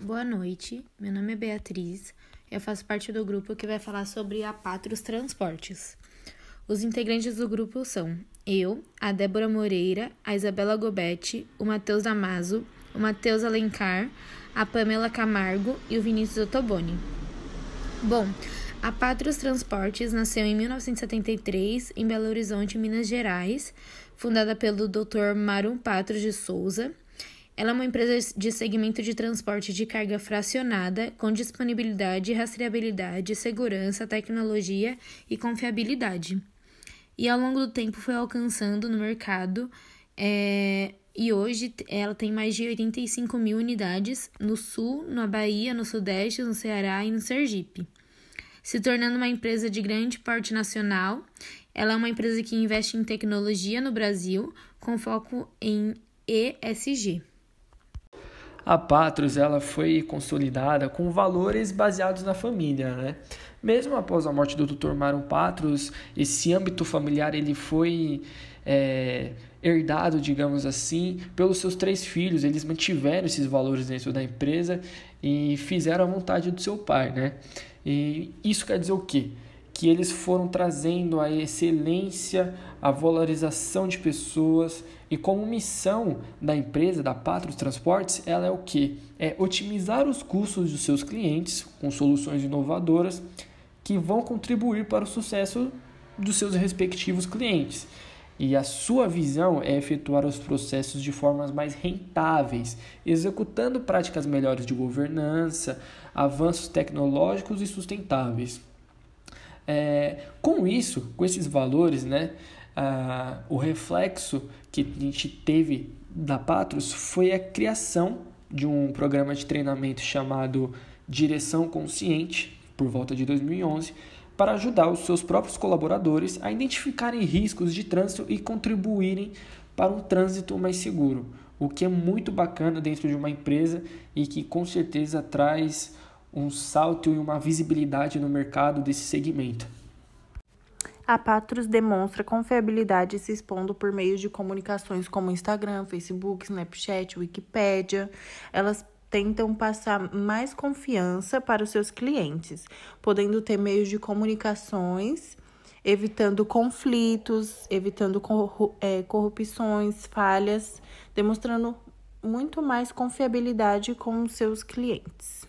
Boa noite, meu nome é Beatriz, eu faço parte do grupo que vai falar sobre a Patros Transportes. Os integrantes do grupo são eu, a Débora Moreira, a Isabela Gobetti, o Matheus Damaso, o Matheus Alencar, a Pamela Camargo e o Vinícius Ottoboni. Bom, a Patros Transportes nasceu em 1973 em Belo Horizonte, Minas Gerais, fundada pelo Dr. Marum Patros de Souza ela é uma empresa de segmento de transporte de carga fracionada, com disponibilidade, rastreabilidade, segurança, tecnologia e confiabilidade. E ao longo do tempo foi alcançando no mercado é, e hoje ela tem mais de 85 mil unidades no sul, na Bahia, no Sudeste, no Ceará e no Sergipe. Se tornando uma empresa de grande porte nacional, ela é uma empresa que investe em tecnologia no Brasil, com foco em ESG a Patros ela foi consolidada com valores baseados na família, né? Mesmo após a morte do Dr. Maron Patros, esse âmbito familiar ele foi é, herdado, digamos assim, pelos seus três filhos. Eles mantiveram esses valores dentro da empresa e fizeram a vontade do seu pai, né? E isso quer dizer o quê? que eles foram trazendo a excelência, a valorização de pessoas e como missão da empresa, da Patros Transportes, ela é o que? É otimizar os custos dos seus clientes com soluções inovadoras que vão contribuir para o sucesso dos seus respectivos clientes. E a sua visão é efetuar os processos de formas mais rentáveis, executando práticas melhores de governança, avanços tecnológicos e sustentáveis. É, com isso, com esses valores, né, o reflexo que a gente teve da Patros foi a criação de um programa de treinamento chamado Direção Consciente, por volta de 2011, para ajudar os seus próprios colaboradores a identificarem riscos de trânsito e contribuírem para um trânsito mais seguro, o que é muito bacana dentro de uma empresa e que com certeza traz um salto e uma visibilidade no mercado desse segmento. A Patros demonstra confiabilidade se expondo por meio de comunicações como Instagram, Facebook, Snapchat, Wikipedia. Elas tentam passar mais confiança para os seus clientes, podendo ter meios de comunicações, evitando conflitos, evitando é, corrupções, falhas, demonstrando muito mais confiabilidade com os seus clientes.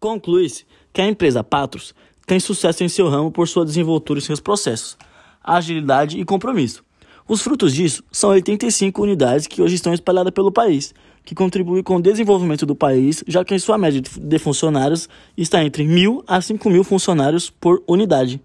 Conclui-se que a empresa Patros tem sucesso em seu ramo por sua desenvoltura e seus processos, agilidade e compromisso. Os frutos disso são 85 unidades que hoje estão espalhadas pelo país, que contribuem com o desenvolvimento do país, já que sua média de funcionários está entre mil a cinco mil funcionários por unidade.